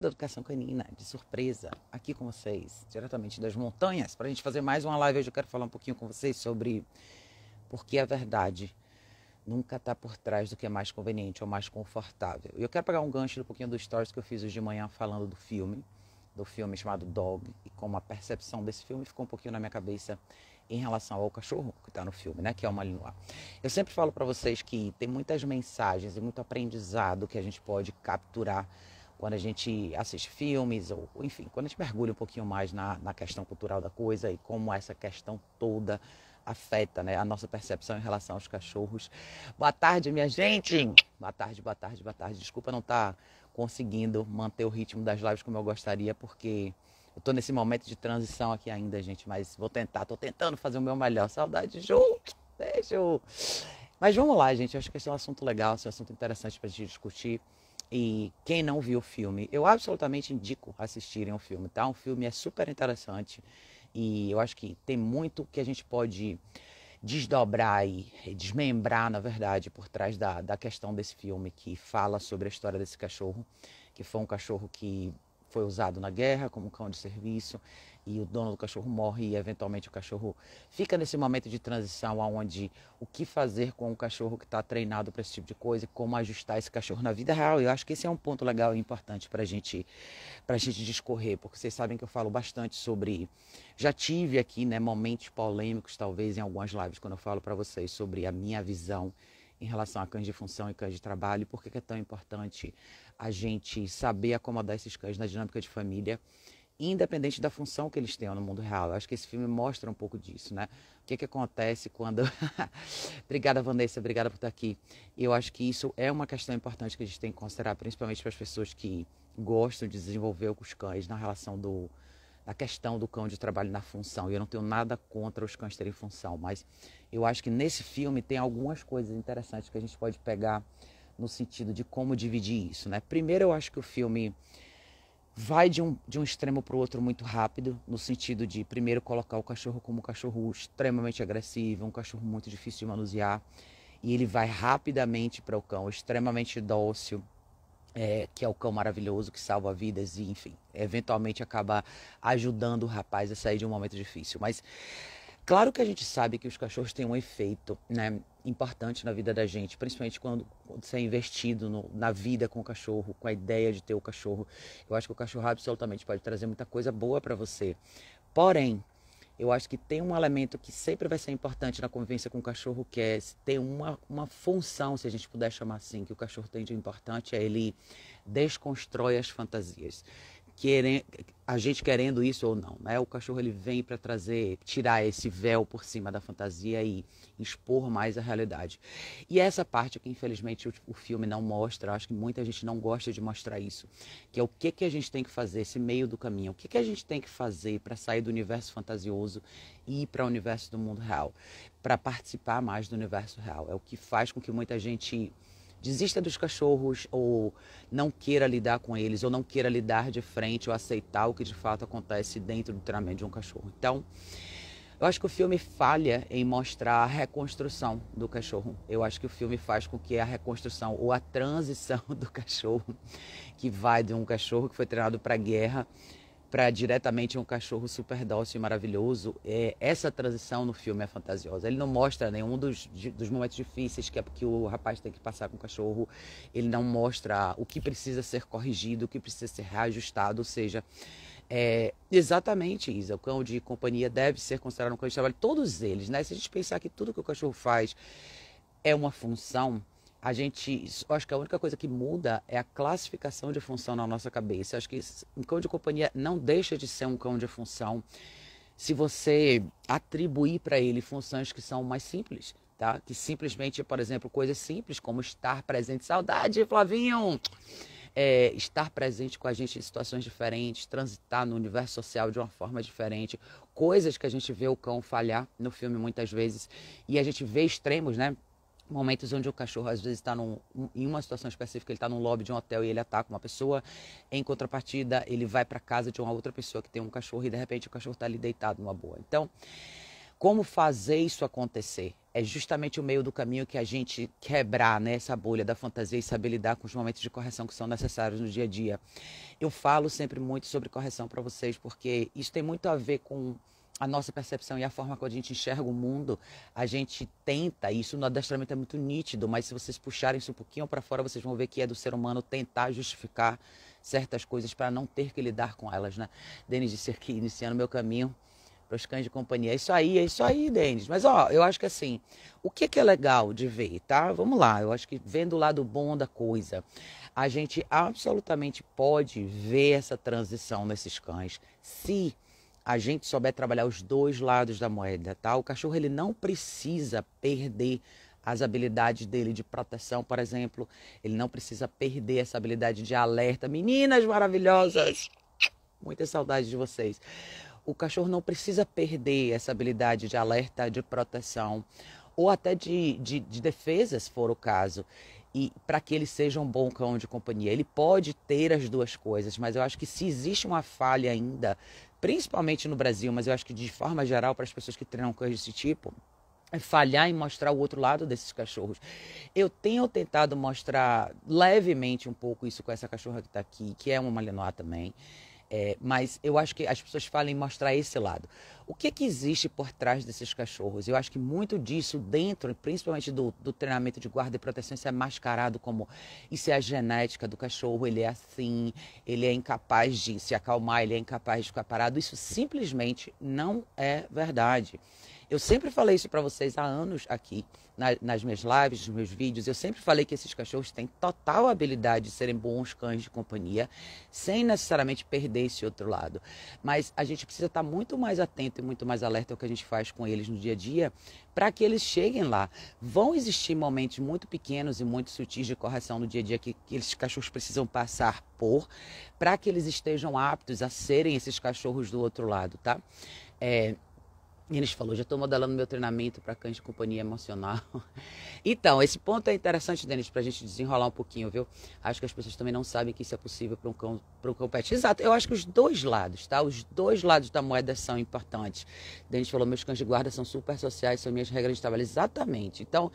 da Educação Canina, de surpresa, aqui com vocês, diretamente das montanhas, para a gente fazer mais uma live. Hoje eu quero falar um pouquinho com vocês sobre por que a verdade nunca está por trás do que é mais conveniente ou mais confortável. E eu quero pegar um gancho um pouquinho dos stories que eu fiz hoje de manhã falando do filme, do filme chamado Dog, e como a percepção desse filme ficou um pouquinho na minha cabeça em relação ao cachorro que está no filme, né, que é o Malinois. Eu sempre falo para vocês que tem muitas mensagens e muito aprendizado que a gente pode capturar quando a gente assiste filmes, ou enfim, quando a gente mergulha um pouquinho mais na, na questão cultural da coisa e como essa questão toda afeta né, a nossa percepção em relação aos cachorros. Boa tarde, minha gente! Boa tarde, boa tarde, boa tarde. Desculpa não estar tá conseguindo manter o ritmo das lives como eu gostaria, porque eu estou nesse momento de transição aqui ainda, gente, mas vou tentar, estou tentando fazer o meu melhor. Saudade, Ju! Beijo! Mas vamos lá, gente. Eu acho que esse é um assunto legal, esse é um assunto interessante para a gente discutir. E quem não viu o filme, eu absolutamente indico assistirem o filme, tá? Um filme é super interessante e eu acho que tem muito que a gente pode desdobrar e desmembrar, na verdade, por trás da, da questão desse filme que fala sobre a história desse cachorro, que foi um cachorro que foi usado na guerra como cão de serviço e o dono do cachorro morre e eventualmente o cachorro fica nesse momento de transição aonde o que fazer com o cachorro que está treinado para esse tipo de coisa e como ajustar esse cachorro na vida real. Eu acho que esse é um ponto legal e importante para gente, a gente discorrer, porque vocês sabem que eu falo bastante sobre. Já tive aqui né, momentos polêmicos, talvez, em algumas lives, quando eu falo para vocês sobre a minha visão em relação a cães de função e cães de trabalho, por que é tão importante a gente saber acomodar esses cães na dinâmica de família independente da função que eles tenham no mundo real. Eu acho que esse filme mostra um pouco disso, né? O que, é que acontece quando. obrigada, Vanessa, obrigada por estar aqui. Eu acho que isso é uma questão importante que a gente tem que considerar, principalmente para as pessoas que gostam de desenvolver os cães na relação do. A questão do cão de trabalho na função. E eu não tenho nada contra os cães terem função, mas eu acho que nesse filme tem algumas coisas interessantes que a gente pode pegar no sentido de como dividir isso, né? Primeiro, eu acho que o filme vai de um, de um extremo para o outro muito rápido, no sentido de primeiro colocar o cachorro como um cachorro extremamente agressivo, um cachorro muito difícil de manusear, e ele vai rapidamente para o cão extremamente dócil, é, que é o cão maravilhoso que salva vidas e, enfim, eventualmente acabar ajudando o rapaz a sair de um momento difícil. Mas Claro que a gente sabe que os cachorros têm um efeito né, importante na vida da gente, principalmente quando, quando você é investido no, na vida com o cachorro, com a ideia de ter o cachorro. Eu acho que o cachorro absolutamente pode trazer muita coisa boa para você. Porém, eu acho que tem um elemento que sempre vai ser importante na convivência com o cachorro, que é ter uma, uma função, se a gente puder chamar assim, que o cachorro tem de importante, é ele desconstrói as fantasias querendo, a gente querendo isso ou não, né? O cachorro ele vem para trazer, tirar esse véu por cima da fantasia e expor mais a realidade. E essa parte que infelizmente o, o filme não mostra, acho que muita gente não gosta de mostrar isso, que é o que que a gente tem que fazer esse meio do caminho, o que que a gente tem que fazer para sair do universo fantasioso e ir para o universo do mundo real, para participar mais do universo real. É o que faz com que muita gente desista dos cachorros ou não queira lidar com eles ou não queira lidar de frente ou aceitar o que de fato acontece dentro do treinamento de um cachorro. Então, eu acho que o filme falha em mostrar a reconstrução do cachorro. Eu acho que o filme faz com que a reconstrução ou a transição do cachorro, que vai de um cachorro que foi treinado para a guerra para diretamente um cachorro super dócil e maravilhoso, é, essa transição no filme é fantasiosa. Ele não mostra nenhum dos, dos momentos difíceis que, é, que o rapaz tem que passar com o cachorro, ele não mostra o que precisa ser corrigido, o que precisa ser reajustado, ou seja, é, exatamente, Isa. O cão de companhia deve ser considerado um cão de trabalho. Todos eles, né? Se a gente pensar que tudo que o cachorro faz é uma função, a gente, acho que a única coisa que muda é a classificação de função na nossa cabeça. acho que um cão de companhia não deixa de ser um cão de função se você atribuir para ele funções que são mais simples, tá? Que simplesmente, por exemplo, coisas simples como estar presente, saudade, Flavinho. É, estar presente com a gente em situações diferentes, transitar no universo social de uma forma diferente, coisas que a gente vê o cão falhar no filme muitas vezes e a gente vê extremos, né? momentos onde o cachorro às vezes está em uma situação específica, ele está num lobby de um hotel e ele ataca uma pessoa. Em contrapartida, ele vai para casa de uma outra pessoa que tem um cachorro e de repente o cachorro está ali deitado numa boa. Então, como fazer isso acontecer? É justamente o meio do caminho que a gente quebrar né, essa bolha da fantasia e saber lidar com os momentos de correção que são necessários no dia a dia. Eu falo sempre muito sobre correção para vocês, porque isso tem muito a ver com a nossa percepção e a forma como a gente enxerga o mundo, a gente tenta, e isso no adestramento é muito nítido, mas se vocês puxarem isso um pouquinho para fora, vocês vão ver que é do ser humano tentar justificar certas coisas para não ter que lidar com elas, né? Denis disse aqui, iniciando meu caminho para os cães de companhia. É isso aí, é isso aí, Denis. Mas, ó, eu acho que assim, o que, que é legal de ver, tá? Vamos lá, eu acho que vendo o lado bom da coisa, a gente absolutamente pode ver essa transição nesses cães, se a gente souber trabalhar os dois lados da moeda, tá? O cachorro ele não precisa perder as habilidades dele de proteção, por exemplo, ele não precisa perder essa habilidade de alerta. Meninas maravilhosas, muita saudade de vocês. O cachorro não precisa perder essa habilidade de alerta, de proteção ou até de, de, de defesa, se for o caso e para que ele seja um bom cão de companhia. Ele pode ter as duas coisas, mas eu acho que se existe uma falha ainda, principalmente no Brasil, mas eu acho que de forma geral para as pessoas que treinam coisas desse tipo, é falhar em mostrar o outro lado desses cachorros. Eu tenho tentado mostrar levemente um pouco isso com essa cachorra que está aqui, que é uma malinois também. É, mas eu acho que as pessoas falam em mostrar esse lado. O que, que existe por trás desses cachorros? Eu acho que muito disso dentro, principalmente do, do treinamento de guarda e proteção, isso é mascarado como isso é a genética do cachorro, ele é assim, ele é incapaz de se acalmar, ele é incapaz de ficar parado. Isso simplesmente não é verdade. Eu sempre falei isso para vocês há anos aqui, na, nas minhas lives, nos meus vídeos. Eu sempre falei que esses cachorros têm total habilidade de serem bons cães de companhia, sem necessariamente perder esse outro lado. Mas a gente precisa estar muito mais atento e muito mais alerta ao que a gente faz com eles no dia a dia, para que eles cheguem lá. Vão existir momentos muito pequenos e muito sutis de correção no dia a dia que, que esses cachorros precisam passar por, para que eles estejam aptos a serem esses cachorros do outro lado, tá? É, e eles falou, já estou modelando meu treinamento para cães de companhia emocional. então, esse ponto é interessante, Denis, para a gente desenrolar um pouquinho, viu? Acho que as pessoas também não sabem que isso é possível para um cão, para um cão pet. Exato, eu acho que os dois lados, tá? Os dois lados da moeda são importantes. Denis falou, meus cães de guarda são super sociais, são minhas regras de trabalho. Exatamente. Então,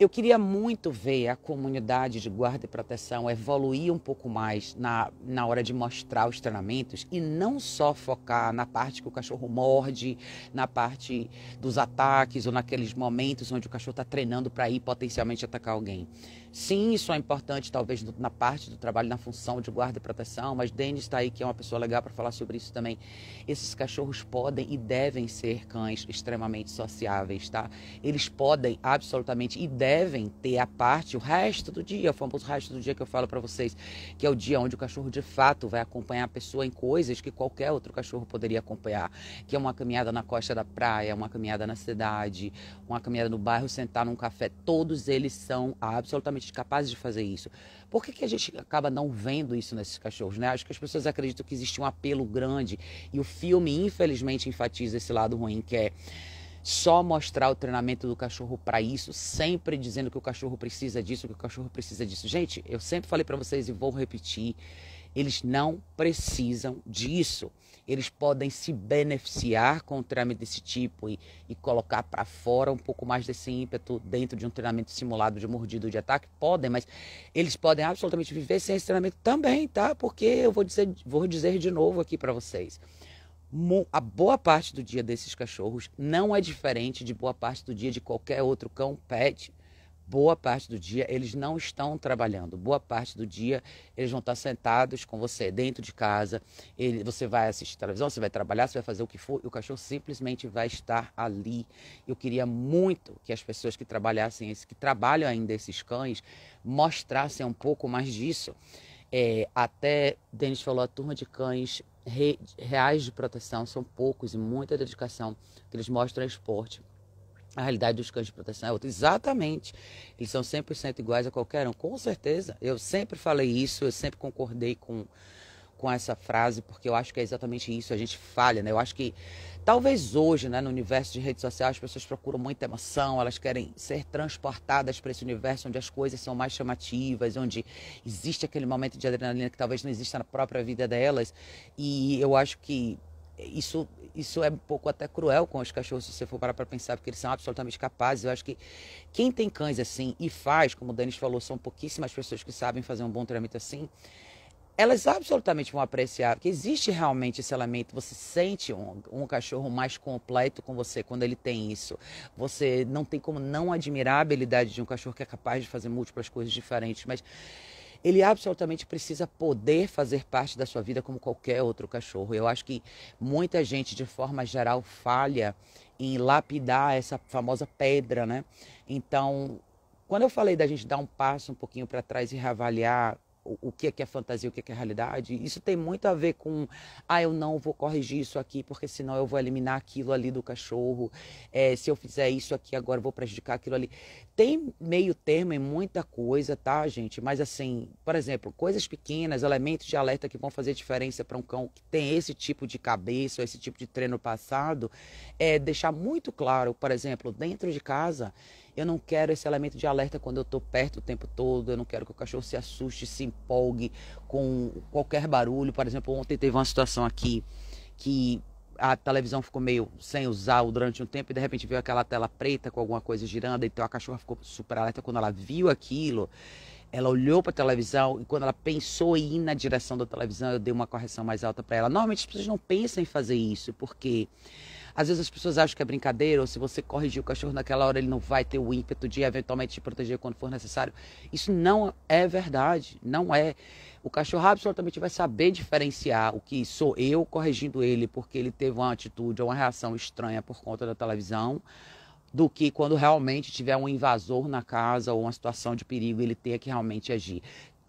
eu queria muito ver a comunidade de guarda e proteção evoluir um pouco mais na, na hora de mostrar os treinamentos e não só focar na parte que o cachorro morde, na parte dos ataques ou naqueles momentos onde o cachorro está treinando para ir potencialmente atacar alguém. Sim, isso é importante, talvez, na parte do trabalho, na função de guarda e proteção, mas Denis está aí, que é uma pessoa legal para falar sobre isso também. Esses cachorros podem e devem ser cães extremamente sociáveis, tá? Eles podem absolutamente e devem ter a parte, o resto do dia, o famoso resto do dia que eu falo para vocês, que é o dia onde o cachorro de fato vai acompanhar a pessoa em coisas que qualquer outro cachorro poderia acompanhar, que é uma caminhada na costa da praia, uma caminhada na cidade, uma caminhada no bairro, sentar num café. Todos eles são absolutamente realmente capazes de fazer isso. Por que, que a gente acaba não vendo isso nesses cachorros? Né? Acho que as pessoas acreditam que existe um apelo grande e o filme, infelizmente, enfatiza esse lado ruim que é só mostrar o treinamento do cachorro para isso, sempre dizendo que o cachorro precisa disso, que o cachorro precisa disso. Gente, eu sempre falei para vocês e vou repetir eles não precisam disso. Eles podem se beneficiar com um treinamento desse tipo e, e colocar para fora um pouco mais desse ímpeto dentro de um treinamento simulado de mordido de ataque? Podem, mas eles podem absolutamente viver sem esse treinamento também, tá? Porque eu vou dizer, vou dizer de novo aqui para vocês a boa parte do dia desses cachorros não é diferente de boa parte do dia de qualquer outro cão pet boa parte do dia eles não estão trabalhando. Boa parte do dia eles vão estar sentados com você dentro de casa. Ele, você vai assistir televisão, você vai trabalhar, você vai fazer o que for, e o cachorro simplesmente vai estar ali. Eu queria muito que as pessoas que trabalhassem, que trabalham ainda esses cães, mostrassem um pouco mais disso. É, até Denis falou, a turma de cães re, reais de proteção são poucos e muita dedicação que eles mostram esporte a realidade dos cães de proteção é outra. Exatamente. Eles são 100% iguais a qualquer um. Com certeza. Eu sempre falei isso, eu sempre concordei com, com essa frase, porque eu acho que é exatamente isso. A gente falha, né? Eu acho que talvez hoje, né, no universo de redes sociais, as pessoas procuram muita emoção, elas querem ser transportadas para esse universo onde as coisas são mais chamativas, onde existe aquele momento de adrenalina que talvez não exista na própria vida delas. E eu acho que isso, isso é um pouco até cruel com os cachorros, se você for parar para pensar, porque eles são absolutamente capazes. Eu acho que quem tem cães assim e faz, como o Denis falou, são pouquíssimas pessoas que sabem fazer um bom treinamento assim elas absolutamente vão apreciar, porque existe realmente esse elemento, você sente um, um, cachorro mais completo com você quando ele tem isso. Você não tem como não admirar a habilidade de um cachorro que é capaz de fazer múltiplas coisas diferentes, mas ele absolutamente precisa poder fazer parte da sua vida como qualquer outro cachorro. Eu acho que muita gente, de forma geral, falha em lapidar essa famosa pedra, né? Então, quando eu falei da gente dar um passo um pouquinho para trás e reavaliar o que é, que é fantasia, o que é, que é realidade. Isso tem muito a ver com, ah, eu não vou corrigir isso aqui, porque senão eu vou eliminar aquilo ali do cachorro. É, se eu fizer isso aqui agora, eu vou prejudicar aquilo ali. Tem meio termo em muita coisa, tá, gente? Mas assim, por exemplo, coisas pequenas, elementos de alerta que vão fazer diferença para um cão que tem esse tipo de cabeça, esse tipo de treino passado, é deixar muito claro, por exemplo, dentro de casa, eu não quero esse elemento de alerta quando eu estou perto o tempo todo. Eu não quero que o cachorro se assuste, se empolgue com qualquer barulho. Por exemplo, ontem teve uma situação aqui que a televisão ficou meio sem usar durante um tempo e de repente veio aquela tela preta com alguma coisa girando, então a cachorra ficou super alerta quando ela viu aquilo. Ela olhou para a televisão e quando ela pensou em ir na direção da televisão, eu dei uma correção mais alta para ela. Normalmente as pessoas não pensam em fazer isso, porque às vezes as pessoas acham que é brincadeira, ou se você corrigir o cachorro naquela hora, ele não vai ter o ímpeto de eventualmente te proteger quando for necessário. Isso não é verdade, não é. O cachorro absolutamente vai saber diferenciar o que sou eu corrigindo ele porque ele teve uma atitude ou uma reação estranha por conta da televisão do que quando realmente tiver um invasor na casa ou uma situação de perigo ele tenha que realmente agir.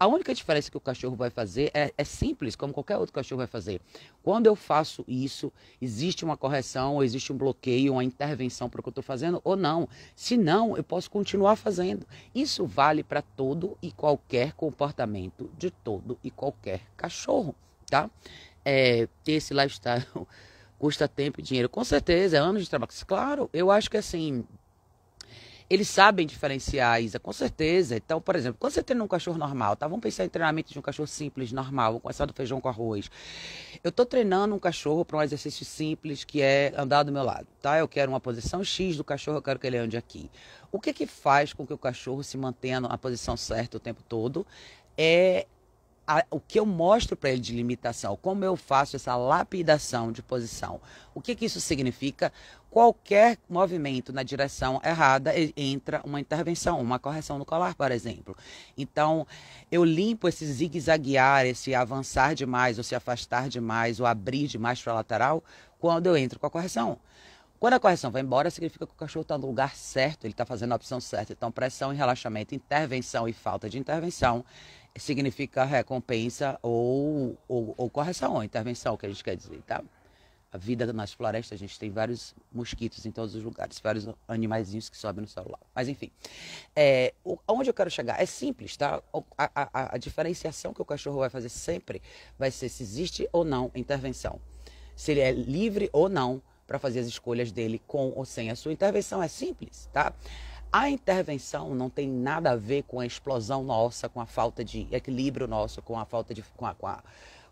A única diferença que o cachorro vai fazer é, é, simples, como qualquer outro cachorro vai fazer. Quando eu faço isso, existe uma correção, existe um bloqueio, uma intervenção para o que eu estou fazendo, ou não. Se não, eu posso continuar fazendo. Isso vale para todo e qualquer comportamento de todo e qualquer cachorro, tá? É, ter esse lifestyle custa tempo e dinheiro. Com certeza, é anos de trabalho. Claro, eu acho que assim, eles sabem diferenciar Isa, com certeza. Então, por exemplo, quando você treina um cachorro normal, tá? Vamos pensar em treinamento de um cachorro simples, normal, vou começar do feijão com arroz. Eu tô treinando um cachorro para um exercício simples que é andar do meu lado, tá? Eu quero uma posição X do cachorro, eu quero que ele ande aqui. O que que faz com que o cachorro se mantenha na posição certa o tempo todo? É a, o que eu mostro para ele de limitação, como eu faço essa lapidação de posição. O que, que isso significa? qualquer movimento na direção errada, entra uma intervenção, uma correção no colar, por exemplo. Então, eu limpo esse zigue-zaguear, esse avançar demais, ou se afastar demais, ou abrir demais para a lateral, quando eu entro com a correção. Quando a correção vai embora, significa que o cachorro está no lugar certo, ele está fazendo a opção certa. Então, pressão e relaxamento, intervenção e falta de intervenção significa recompensa ou, ou, ou correção, ou intervenção, o que a gente quer dizer, tá? a vida nas florestas, a gente tem vários mosquitos em todos os lugares, vários animaizinhos que sobem no celular. Mas enfim, é, onde eu quero chegar é simples, tá? A, a, a diferenciação que o cachorro vai fazer sempre vai ser se existe ou não intervenção, se ele é livre ou não para fazer as escolhas dele com ou sem a sua intervenção. É simples, tá? A intervenção não tem nada a ver com a explosão nossa, com a falta de equilíbrio nosso, com a falta de. Com a, com a,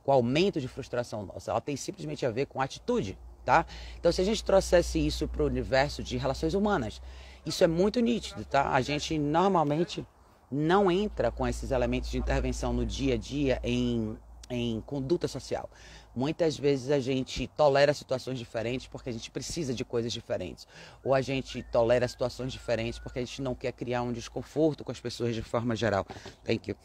com o aumento de frustração nossa. Ela tem simplesmente a ver com atitude, tá? Então, se a gente trouxesse isso para o universo de relações humanas, isso é muito nítido, tá? A gente normalmente não entra com esses elementos de intervenção no dia a dia em, em conduta social. Muitas vezes a gente tolera situações diferentes porque a gente precisa de coisas diferentes. Ou a gente tolera situações diferentes porque a gente não quer criar um desconforto com as pessoas de forma geral. Thank you.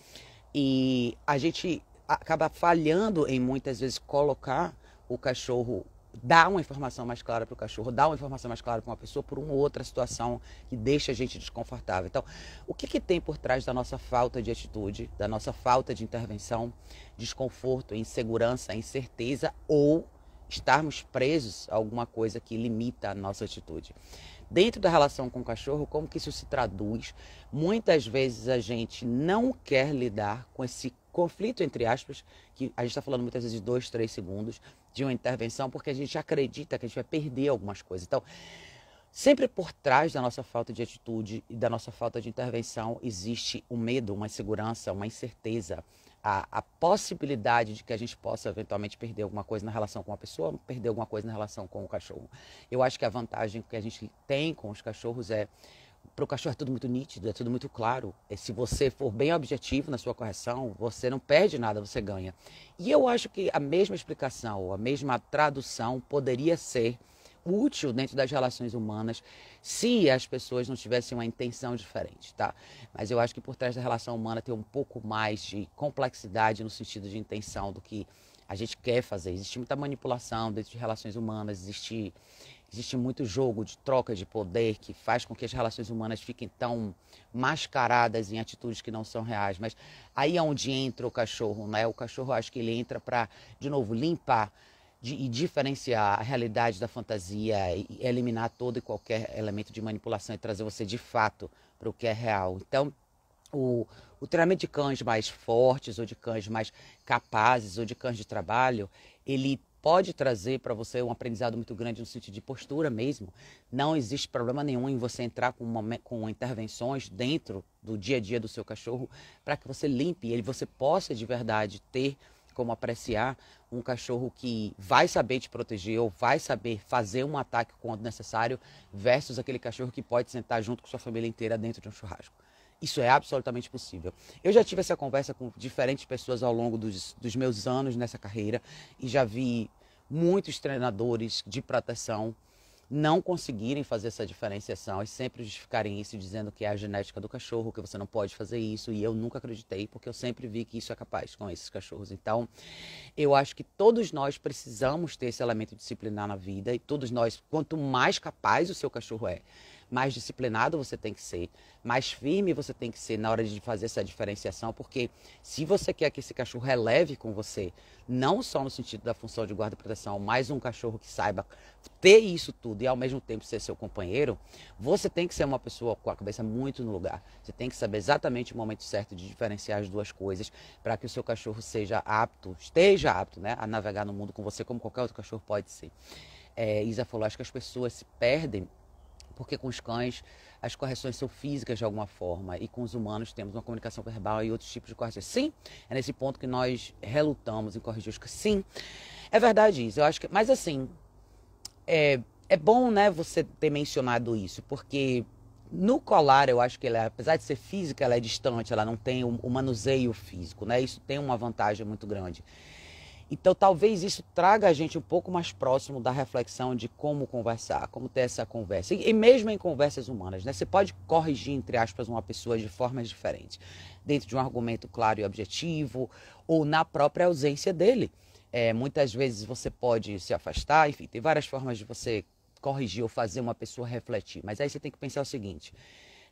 E a gente acaba falhando em muitas vezes colocar o cachorro dá uma informação mais clara para o cachorro, dá uma informação mais clara para uma pessoa por uma outra situação que deixa a gente desconfortável. Então, o que, que tem por trás da nossa falta de atitude, da nossa falta de intervenção, desconforto, insegurança, incerteza ou estarmos presos a alguma coisa que limita a nossa atitude? Dentro da relação com o cachorro, como que isso se traduz? Muitas vezes a gente não quer lidar com esse conflito, entre aspas, que a gente está falando muitas vezes de dois, três segundos de uma intervenção, porque a gente acredita que a gente vai perder algumas coisas. Então, sempre por trás da nossa falta de atitude e da nossa falta de intervenção existe um medo, uma insegurança, uma incerteza. A, a, possibilidade de que a gente possa eventualmente perder alguma coisa na relação com a pessoa, perder alguma coisa na relação com o cachorro. Eu acho que a vantagem que a gente tem com os cachorros é para o cachorro é tudo muito nítido, é tudo muito claro. E é, se você for bem objetivo na sua correção, você não perde nada, você ganha. E eu acho que a mesma explicação, a mesma tradução poderia ser útil dentro das relações humanas se as pessoas não tivessem uma intenção diferente, tá? Mas eu acho que por trás da relação humana tem um pouco mais de complexidade no sentido de intenção do que a gente quer fazer. Existe muita manipulação dentro de relações humanas, existe Existe muito jogo de troca de poder que faz com que as relações humanas fiquem tão mascaradas em atitudes que não são reais. Mas aí é onde entra o cachorro, né? O cachorro acho que ele entra para, de novo, limpar de, e diferenciar a realidade da fantasia e eliminar todo e qualquer elemento de manipulação e trazer você de fato para o que é real. Então, o, o treinamento de cães mais fortes ou de cães mais capazes ou de cães de trabalho, ele pode trazer para você um aprendizado muito grande no sentido de postura mesmo. Não existe problema nenhum em você entrar com, uma, com intervenções dentro do dia a dia do seu cachorro para que você limpe ele, você possa de verdade ter como apreciar um cachorro que vai saber te proteger ou vai saber fazer um ataque quando necessário versus aquele cachorro que pode sentar junto com sua família inteira dentro de um churrasco. Isso é absolutamente possível. Eu já tive essa conversa com diferentes pessoas ao longo dos, dos meus anos nessa carreira e já vi muitos treinadores de proteção não conseguirem fazer essa diferenciação e sempre justificarem isso dizendo que é a genética do cachorro, que você não pode fazer isso, e eu nunca acreditei, porque eu sempre vi que isso é capaz com esses cachorros. Então, eu acho que todos nós precisamos ter esse elemento disciplinar na vida e todos nós, quanto mais capaz o seu cachorro é, mais disciplinado você tem que ser, mais firme você tem que ser na hora de fazer essa diferenciação, porque se você quer que esse cachorro releve é com você, não só no sentido da função de guarda e proteção, mas um cachorro que saiba ter isso tudo e ao mesmo tempo ser seu companheiro, você tem que ser uma pessoa com a cabeça muito no lugar. Você tem que saber exatamente o momento certo de diferenciar as duas coisas para que o seu cachorro seja apto, esteja apto, né, a navegar no mundo com você como qualquer outro cachorro pode ser. É, Isa falou, acho que as pessoas se perdem porque com os cães as correções são físicas de alguma forma e com os humanos temos uma comunicação verbal e outros tipos de correções. Sim, é nesse ponto que nós relutamos em corrigir os cães. Sim, é verdade isso. Eu acho que, mas assim, é, é bom, né, você ter mencionado isso, porque no colar, eu acho que ela, apesar de ser física, ela é distante, ela não tem o, o manuseio físico, né? Isso tem uma vantagem muito grande. Então, talvez isso traga a gente um pouco mais próximo da reflexão de como conversar, como ter essa conversa. E, e mesmo em conversas humanas, né? Você pode corrigir, entre aspas, uma pessoa de formas diferentes, dentro de um argumento claro e objetivo, ou na própria ausência dele. É, muitas vezes você pode se afastar, enfim, tem várias formas de você corrigir ou fazer uma pessoa refletir. Mas aí você tem que pensar o seguinte: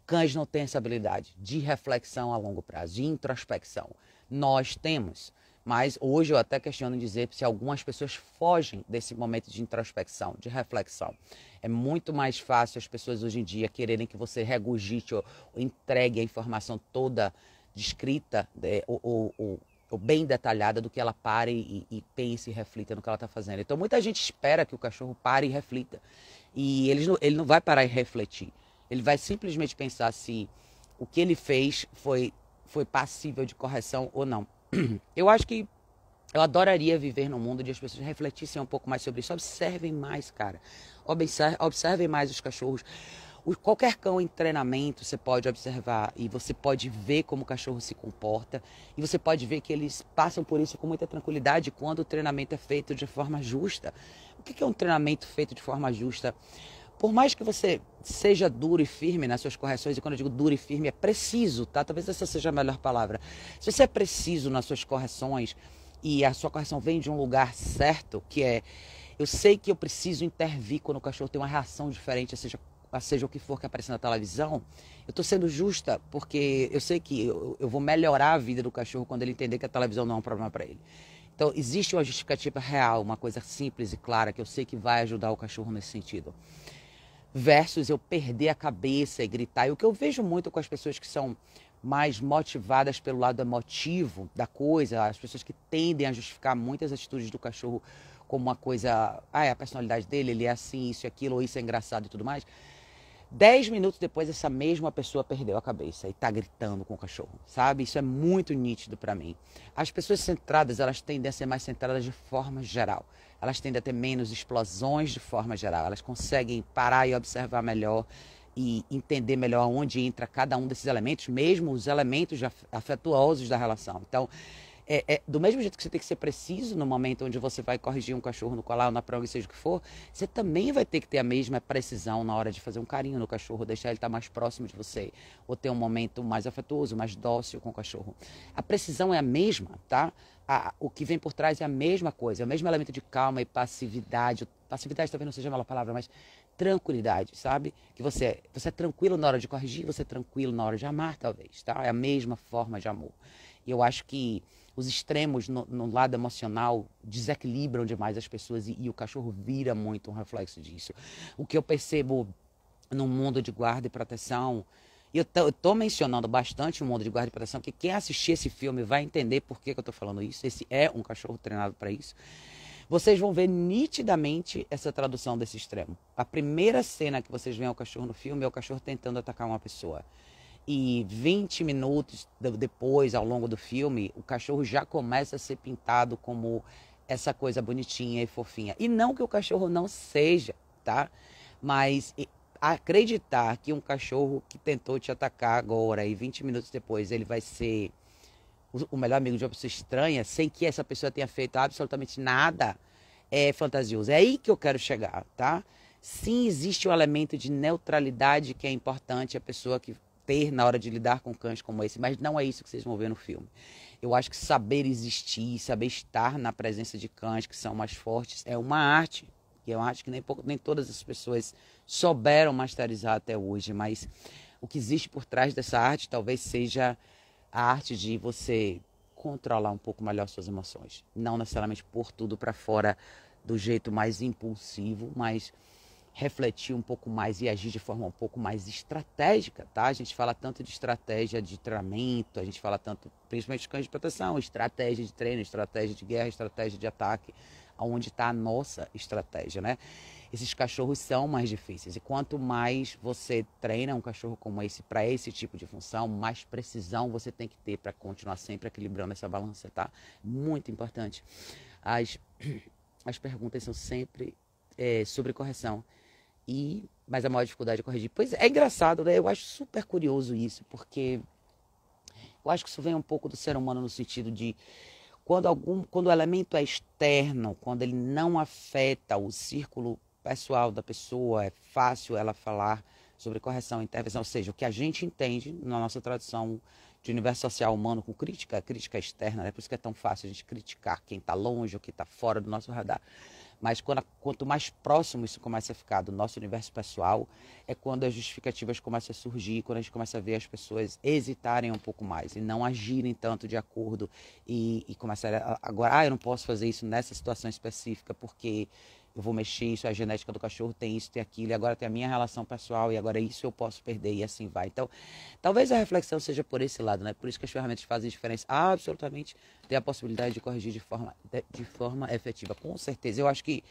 cães não têm essa habilidade de reflexão a longo prazo, de introspecção. Nós temos. Mas hoje eu até questiono dizer se algumas pessoas fogem desse momento de introspecção, de reflexão. É muito mais fácil as pessoas hoje em dia quererem que você regurgite ou, ou entregue a informação toda descrita de, né, ou, ou, ou ou bem detalhada do que ela pare e, e pense e reflita no que ela está fazendo. Então muita gente espera que o cachorro pare e reflita. E ele não, ele não vai parar e refletir. Ele vai simplesmente pensar se o que ele fez foi, foi passível de correção ou não. eu acho que eu adoraria viver num mundo onde as pessoas refletissem um pouco mais sobre isso. Observem mais, cara. Observe, observem mais os cachorros. qualquer cão em treinamento você pode observar e você pode ver como o cachorro se comporta. E você pode ver que eles passam por isso com muita tranquilidade quando o treinamento é feito de forma justa. O que é um treinamento feito de forma justa? por mais que você seja duro e firme nas suas correções, e quando eu digo duro e firme é preciso, tá? Talvez essa seja a melhor palavra. Se você é preciso nas suas correções e a sua correção vem de um lugar certo, que é eu sei que eu preciso intervir quando o cachorro tem uma reação diferente, seja seja o que for que aparece na televisão, eu estou sendo justa porque eu sei que eu, eu, vou melhorar a vida do cachorro quando ele entender que a televisão não é um problema para ele. Então, existe uma justificativa real, uma coisa simples e clara que eu sei que vai ajudar o cachorro nesse sentido versus eu perder a cabeça e gritar. E o que eu vejo muito com as pessoas que são mais motivadas pelo lado emotivo da coisa, as pessoas que tendem a justificar muitas atitudes do cachorro como uma coisa, ah, é a personalidade dele, ele é assim, isso e aquilo, ou isso é engraçado e tudo mais. Dez minutos depois, essa mesma pessoa perdeu a cabeça e está gritando com o cachorro, sabe? Isso é muito nítido para mim. As pessoas centradas, elas tendem a ser mais centradas de forma geral elas tendem a ter menos explosões de forma geral, elas conseguem parar e observar melhor e entender melhor onde entra cada um desses elementos, mesmo os elementos afetuosos da relação. Então, é, é, do mesmo jeito que você tem que ser preciso no momento onde você vai corrigir um cachorro no colar ou na prova, seja o que for, você também vai ter que ter a mesma precisão na hora de fazer um carinho no cachorro, deixar ele estar mais próximo de você, ou ter um momento mais afetuoso, mais dócil com o cachorro. A precisão é a mesma, tá? a, o que vem por trás é a mesma coisa, é o mesmo elemento de calma e passividade. Passividade talvez não seja a palavra, mas tranquilidade, sabe? Que você, você é tranquilo na hora de corrigir, você é tranquilo na hora de amar, talvez, tá? É a mesma forma de amor. E eu acho que os extremos no, no lado emocional desequilibram demais as pessoas e, e o cachorro vira muito um reflexo disso. O que eu percebo num mundo de guarda e proteção e eu estou mencionando bastante o mundo de guarda de proteção, que quem assistir esse filme vai entender por que, que eu estou falando isso. Esse é um cachorro treinado para isso. Vocês vão ver nitidamente essa tradução desse extremo. A primeira cena que vocês veem o cachorro no filme é o cachorro tentando atacar uma pessoa. E 20 minutos depois, ao longo do filme, o cachorro já começa a ser pintado como essa coisa bonitinha e fofinha. E não que o cachorro não seja, tá? Mas acreditar que um cachorro que tentou te atacar agora e 20 minutos depois ele vai ser o melhor amigo de uma pessoa estranha, sem que essa pessoa tenha feito absolutamente nada, é fantasioso. É aí que eu quero chegar, tá? Sim, existe um elemento de neutralidade que é importante a pessoa que ter na hora de lidar com cães como esse, mas não é isso que vocês vão ver no filme. Eu acho que saber existir, saber estar na presença de cães que são mais fortes é uma arte, e eu acho que nem, pouco, nem todas as pessoas souberam masterizar até hoje, mas o que existe por trás dessa arte talvez seja a arte de você controlar um pouco melhor suas emoções, não necessariamente pôr tudo para fora do jeito mais impulsivo, mas refletir um pouco mais e agir de forma um pouco mais estratégica, tá? A gente fala tanto de estratégia de treinamento, a gente fala tanto, principalmente de cães de proteção, estratégia de treino, estratégia de guerra, estratégia de ataque, onde está a nossa estratégia, né? Esses cachorros são mais difíceis e quanto mais você treina um cachorro como esse para esse tipo de função, mais precisão você tem que ter para continuar sempre equilibrando essa balança, tá? Muito importante. As, as perguntas são sempre é, sobre correção e mas a maior dificuldade é corrigir. Pois é, é engraçado, né? Eu acho super curioso isso, porque eu acho que isso vem um pouco do ser humano no sentido de quando, algum, quando o elemento é externo, quando ele não afeta o círculo pessoal da pessoa, é fácil ela falar sobre correção e intervenção, ou seja, o que a gente entende na nossa tradição de universo social humano com crítica, crítica externa, né? por isso que é tão fácil a gente criticar quem está longe ou quem está fora do nosso radar. Mas quando, quanto mais próximo isso começa a ficar do nosso universo pessoal, é quando as justificativas começam a surgir, quando a gente começa a ver as pessoas hesitarem um pouco mais e não agirem tanto de acordo e, e começarem a, agora, ah, eu não posso fazer isso nessa situação específica porque eu vou mexer, isso a genética do cachorro, tem isso, tem aquilo, e agora tem a minha relação pessoal, e agora isso eu posso perder, e assim vai. Então, talvez a reflexão seja por esse lado, né? Por isso que as ferramentas fazem diferença. Ah, absolutamente tem a possibilidade de corrigir de forma, de, de forma efetiva, com certeza. Eu acho que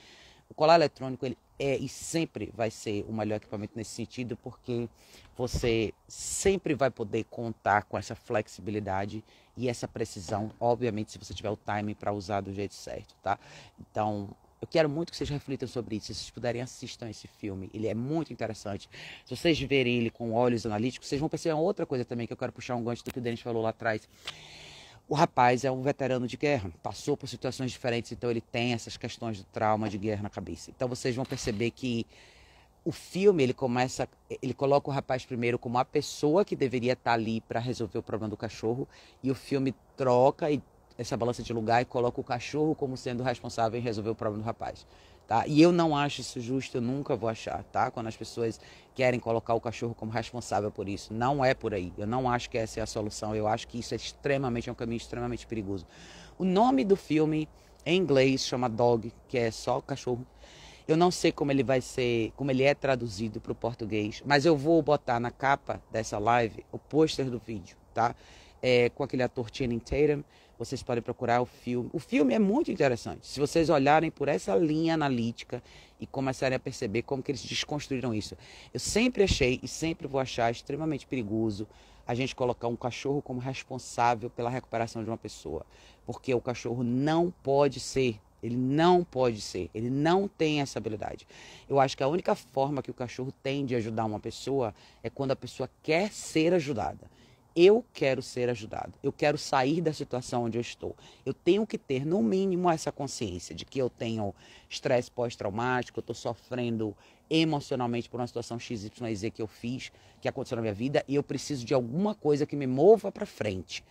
o colar eletrônico ele é e sempre vai ser o melhor equipamento nesse sentido, porque você sempre vai poder contar com essa flexibilidade e essa precisão, obviamente, se você tiver o timing para usar do jeito certo, tá? Então, eu quero muito que vocês reflitam sobre isso. Se vocês puderem, assistam esse filme. Ele é muito interessante. Se vocês verem ele com olhos analíticos, vocês vão perceber outra coisa também que eu quero puxar um gancho do que o Denis falou lá atrás. O rapaz é um veterano de guerra, passou por situações diferentes, então ele tem essas questões de trauma de guerra na cabeça. Então vocês vão perceber que o filme ele começa, ele coloca o rapaz primeiro como a pessoa que deveria estar ali para resolver o problema do cachorro e o filme troca e essa balança de lugar e coloca o cachorro como sendo responsável em resolver o problema do rapaz. Tá? E eu não acho isso justo, eu nunca vou achar, tá? Quando as pessoas querem colocar o cachorro como responsável por isso, não é por aí. Eu não acho que essa é a solução. Eu acho que isso é extremamente é um caminho extremamente perigoso. O nome do filme em inglês chama Dog, que é só cachorro. Eu não sei como ele vai ser, como ele é traduzido para o português, mas eu vou botar na capa dessa live o pôster do vídeo, tá? É, com aquele ator Channing Tatum vocês podem procurar o filme. O filme é muito interessante. Se vocês olharem por essa linha analítica e começarem a perceber como que eles desconstruíram isso. Eu sempre achei e sempre vou achar extremamente perigoso a gente colocar um cachorro como responsável pela recuperação de uma pessoa, porque o cachorro não pode ser ele não pode ser, ele não tem essa habilidade. Eu acho que a única forma que o cachorro tem de ajudar uma pessoa é quando a pessoa quer ser ajudada eu quero ser ajudado, eu quero sair da situação onde eu estou. Eu tenho que ter, no mínimo, essa consciência de que eu tenho estresse pós-traumático, eu estou sofrendo emocionalmente por uma situação XYZ que eu fiz, que aconteceu na minha vida, e eu preciso de alguma coisa que me mova para frente.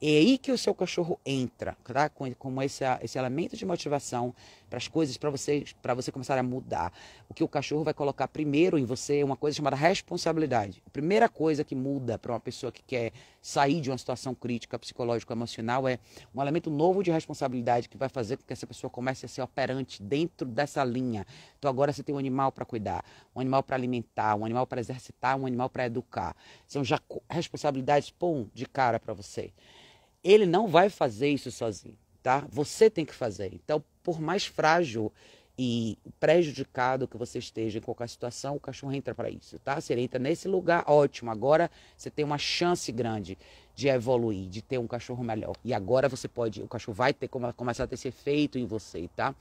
É aí que o seu cachorro entra, tá? como esse, esse elemento de motivação para as coisas, para você, para você começar a mudar. O que o cachorro vai colocar primeiro em você é uma coisa chamada responsabilidade. A primeira coisa que muda para uma pessoa que quer sair de uma situação crítica psicológica emocional é um elemento novo de responsabilidade que vai fazer com que essa pessoa comece a ser operante dentro dessa linha. Então agora você tem um animal para cuidar, um animal para alimentar, um animal para exercitar, um animal para educar. São já responsabilidades pum de cara para você. Ele não vai fazer isso sozinho, tá? Você tem que fazer. Então por mais frágil e prejudicado que você esteja em qualquer situação, o cachorro entra para isso, tá? Se ele entra nesse lugar, ótimo. Agora você tem uma chance grande de evoluir, de ter um cachorro melhor. E agora você pode, o cachorro vai ter começar a ter esse efeito em você, tá?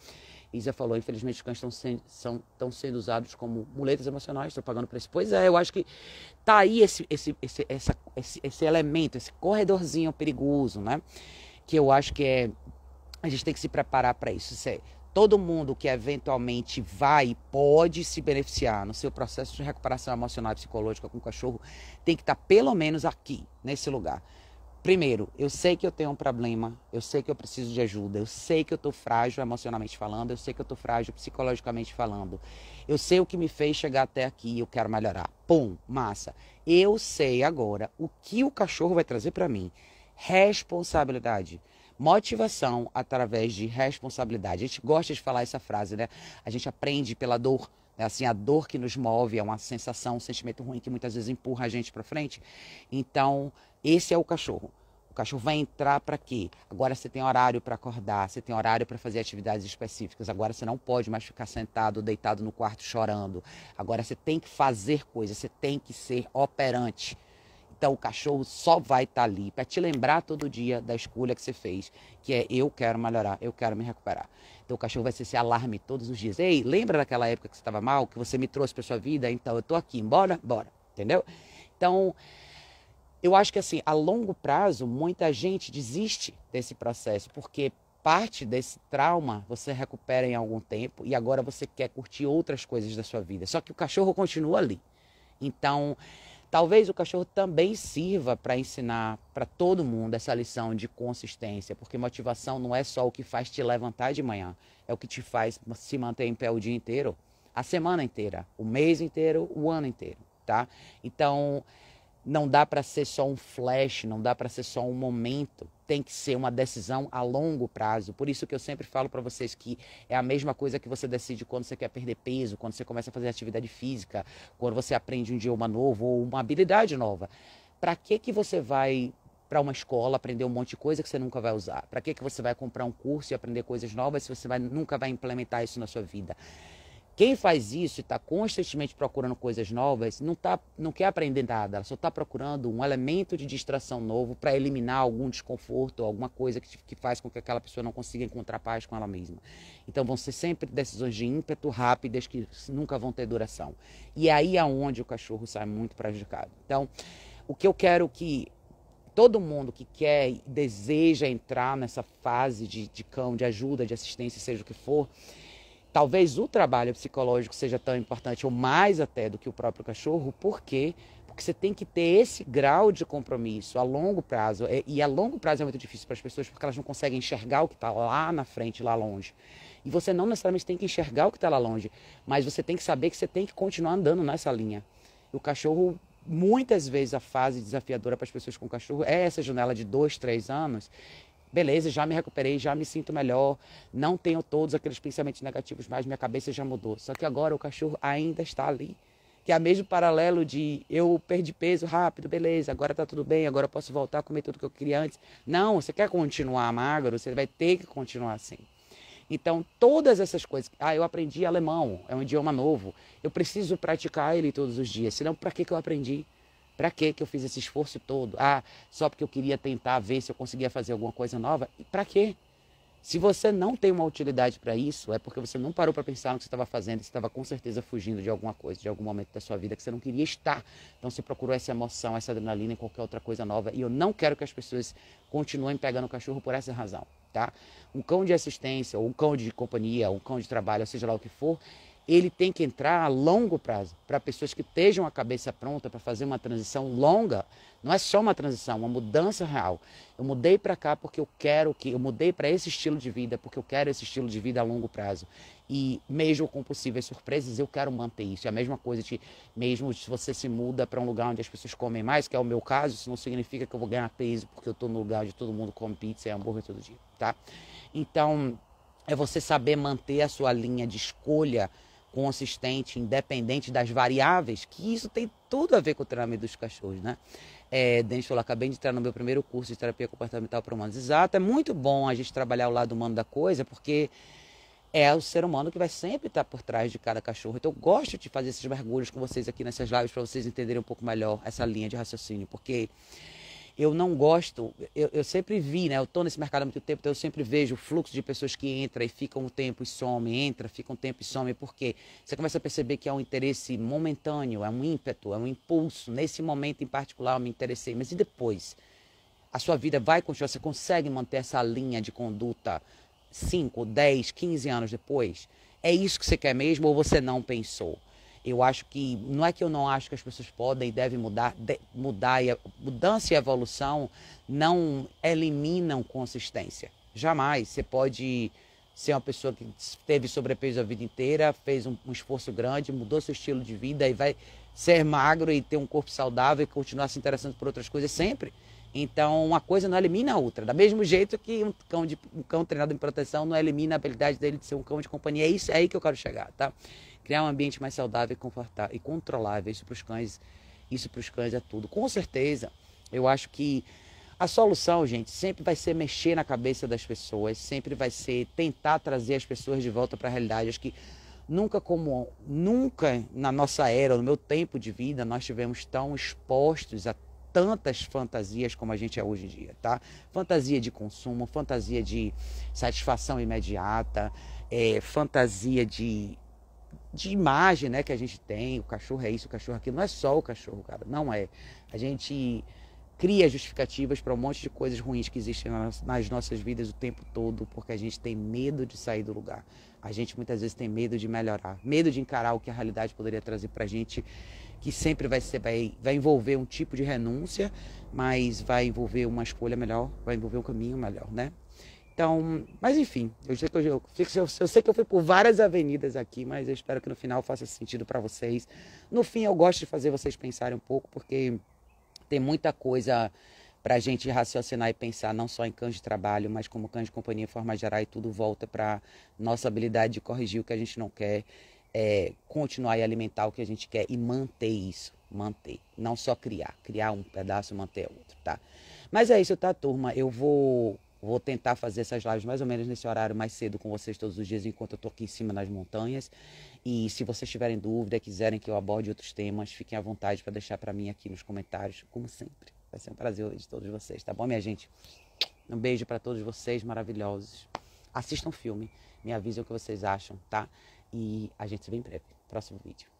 Isa falou, infelizmente os cães estão sendo, são, estão sendo usados como muletas emocionais, estão pagando preço. Pois é, eu acho que tá aí esse, esse, esse, essa, esse, esse elemento, esse corredorzinho perigoso, né? Que eu acho que é a gente tem que se preparar para isso. isso é, todo mundo que eventualmente vai pode se beneficiar no seu processo de recuperação emocional e psicológica com o cachorro, tem que estar tá pelo menos aqui, nesse lugar. Primeiro, eu sei que eu tenho um problema, eu sei que eu preciso de ajuda, eu sei que eu estou frágil emocionalmente falando, eu sei que eu estou frágil psicologicamente falando, eu sei o que me fez chegar até aqui, eu quero melhorar. Pum, massa. Eu sei agora o que o cachorro vai trazer para mim. Responsabilidade. Motivação através de responsabilidade. A gente gosta de falar essa frase, né? A gente aprende pela dor. Né? assim, a dor que nos move é uma sensação, um sentimento ruim que muitas vezes empurra a gente para frente. Então, esse é o cachorro. O cachorro vai entrar para quê? Agora você tem horário para acordar, você tem horário para fazer atividades específicas. Agora você não pode mais ficar sentado ou deitado no quarto chorando. Agora você tem que fazer coisas, você tem que ser operante. Então o cachorro só vai estar tá ali para te lembrar todo dia da escolha que você fez, que é eu quero melhorar, eu quero me recuperar. Então o cachorro vai ser esse alarme todos os dias. Ei, lembra daquela época que você estava mal, que você me trouxe para sua vida? Então eu tô aqui, embora, bora, entendeu? Então eu acho que assim, a longo prazo, muita gente desiste desse processo, porque parte desse trauma você recupera em algum tempo e agora você quer curtir outras coisas da sua vida. Só que o cachorro continua ali. Então, Talvez o cachorro também sirva para ensinar para todo mundo essa lição de consistência, porque motivação não é só o que faz te levantar de manhã, é o que te faz se manter em pé o dia inteiro, a semana inteira, o mês inteiro, o ano inteiro, tá? Então, não dá para ser só um flash, não dá para ser só um momento. Tem que ser uma decisão a longo prazo. Por isso que eu sempre falo para vocês que é a mesma coisa que você decide quando você quer perder peso, quando você começa a fazer atividade física, quando você aprende um idioma novo ou uma habilidade nova. Para que que você vai para uma escola aprender um monte de coisa que você nunca vai usar? Para que que você vai comprar um curso e aprender coisas novas se você vai, nunca vai implementar isso na sua vida? Quem faz isso e está constantemente procurando coisas novas, não, tá, não quer aprender nada, ela só está procurando um elemento de distração novo para eliminar algum desconforto, alguma coisa que, que faz com que aquela pessoa não consiga encontrar paz com ela mesma. Então vão ser sempre decisões de ímpeto rápidas que nunca vão ter duração. E aí é onde o cachorro sai muito prejudicado. Então, o que eu quero que todo mundo que quer e deseja entrar nessa fase de, de cão, de ajuda, de assistência, seja o que for, Talvez o trabalho psicológico seja tão importante, ou mais até do que o próprio cachorro, por quê? Porque você tem que ter esse grau de compromisso a longo prazo. É, e a longo prazo é muito difícil para as pessoas, porque elas não conseguem enxergar o que está lá na frente, lá longe. E você não necessariamente tem que enxergar o que está lá longe, mas você tem que saber que você tem que continuar andando nessa linha. O cachorro muitas vezes a fase desafiadora para as pessoas com cachorro é essa janela de dois, três anos, beleza, já me recuperei, já me sinto melhor, não tenho todos aqueles pensamentos negativos, mas minha cabeça já mudou. Só que agora o cachorro ainda está ali. Que é o mesmo paralelo de eu perdi peso rápido, beleza, agora está tudo bem, agora eu posso voltar a comer tudo que eu queria antes. Não, você quer continuar magro, você vai ter que continuar assim. Então, todas essas coisas. Ah, eu aprendi alemão, é um idioma novo. Eu preciso praticar ele todos os dias, senão para que, que eu aprendi? Para que eu fiz esse esforço todo? Ah, só porque eu queria tentar ver se eu conseguia fazer alguma coisa nova? Para quê? Se você não tem uma utilidade para isso, é porque você não parou para pensar no que você estava fazendo, você estava com certeza fugindo de alguma coisa, de algum momento da sua vida que você não queria estar. Então você procurou essa emoção, essa adrenalina em qualquer outra coisa nova. E eu não quero que as pessoas continuem pegando o cachorro por essa razão, tá? Um cão de assistência, ou um cão de companhia, ou um cão de trabalho, ou seja lá o que for, ele tem que entrar a longo prazo, para pessoas que estejam a cabeça pronta para fazer uma transição longa. Não é só uma transição, é uma mudança real. Eu mudei para cá porque eu quero que, eu mudei para esse estilo de vida porque eu quero esse estilo de vida a longo prazo. E mesmo com possíveis surpresas, eu quero manter isso. É a mesma coisa de mesmo se você se muda para um lugar onde as pessoas comem mais, que é o meu caso, isso não significa que eu vou ganhar peso porque eu estou no lugar onde todo mundo come pizza e hambúrguer todo dia, tá? Então, é você saber manter a sua linha de escolha consistente, independente das variáveis, que isso tem tudo a ver com o treinamento dos cachorros, né? É, lá acabei de entrar no meu primeiro curso de terapia comportamental para humanos. Exato, é muito bom a gente trabalhar o lado humano da coisa, porque é o ser humano que vai sempre estar por trás de cada cachorro. Então, eu gosto de fazer esses mergulhos com vocês aqui nessas lives para vocês entenderem um pouco melhor essa linha de raciocínio, porque eu não gosto, eu, eu sempre vi, né? Eu estou nesse mercado há muito tempo, então eu sempre vejo o fluxo de pessoas que entram e ficam um tempo e somem, entra, ficam um tempo e somem, porque você começa a perceber que é um interesse momentâneo, é um ímpeto, é um impulso. Nesse momento em particular eu me interessei, mas e depois? A sua vida vai continuar, você consegue manter essa linha de conduta 5, 10, 15 anos depois? É isso que você quer mesmo ou você não pensou? Eu acho que não é que eu não acho que as pessoas podem e devem mudar, de, mudar e mudança e evolução não eliminam consistência. Jamais. Você pode ser uma pessoa que teve sobrepeso a vida inteira, fez um, um, esforço grande, mudou seu estilo de vida e vai ser magro e ter um corpo saudável e continuar se interessando por outras coisas sempre. Então, uma coisa não elimina a outra. Da mesmo jeito que um cão, de, um cão treinado em proteção não elimina a habilidade dele de ser um cão de companhia. É isso é aí que eu quero chegar, tá? criar um ambiente mais saudável e confortável e controlável. Isso para os cães, isso para os cães é tudo. Com certeza, eu acho que a solução, gente, sempre vai ser mexer na cabeça das pessoas, sempre vai ser tentar trazer as pessoas de volta para a realidade. Acho que nunca como nunca na nossa era, no meu tempo de vida, nós tivemos tão expostos a tantas fantasias como a gente é hoje em dia, tá? Fantasia de consumo, fantasia de satisfação imediata, é, fantasia de de imagem né, que a gente tem, o cachorro é isso, o cachorro é aquilo. Não é só o cachorro, cara, não é. A gente cria justificativas para um monte de coisas ruins que existem nas nossas vidas o tempo todo, porque a gente tem medo de sair do lugar. A gente muitas vezes tem medo de melhorar, medo de encarar o que a realidade poderia trazer para a gente, que sempre vai, ser, vai, vai envolver um tipo de renúncia, mas vai envolver uma escolha melhor, vai envolver um caminho melhor, né? Então, mas enfim, eu, eu, eu, eu, sei que eu fui por várias avenidas aqui, mas eu espero que no final faça sentido para vocês. No fim, eu gosto de fazer vocês pensarem um pouco, porque tem muita coisa para a gente raciocinar e pensar, não só em cães de trabalho, mas como cães de companhia, forma geral, e tudo volta para nossa habilidade de corrigir o que a gente não quer, é, continuar e alimentar o que a gente quer e manter isso manter, não só criar, criar um pedaço e manter outro, tá? Mas é isso, tá, turma? Eu vou Vou tentar fazer essas lives mais ou menos nesse horário mais cedo com vocês todos os dias, enquanto eu estou aqui em cima nas montanhas. E se vocês tiverem dúvida, quiserem que eu aborde outros temas, fiquem à vontade para deixar para mim aqui nos comentários, como sempre. Vai ser um prazer ouvir de todos vocês, tá bom, minha gente? Um beijo para todos vocês maravilhosos. Assistam o filme, me avisem o que vocês acham, tá? E a gente se vê em breve. Próximo vídeo.